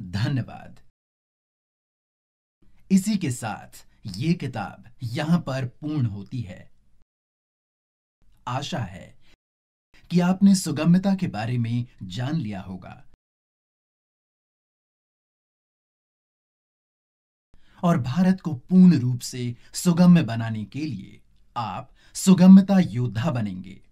धन्यवाद इसी के साथ ये किताब यहां पर पूर्ण होती है आशा है कि आपने सुगम्यता के बारे में जान लिया होगा और भारत को पूर्ण रूप से सुगम्य बनाने के लिए आप सुगम्यता योद्धा बनेंगे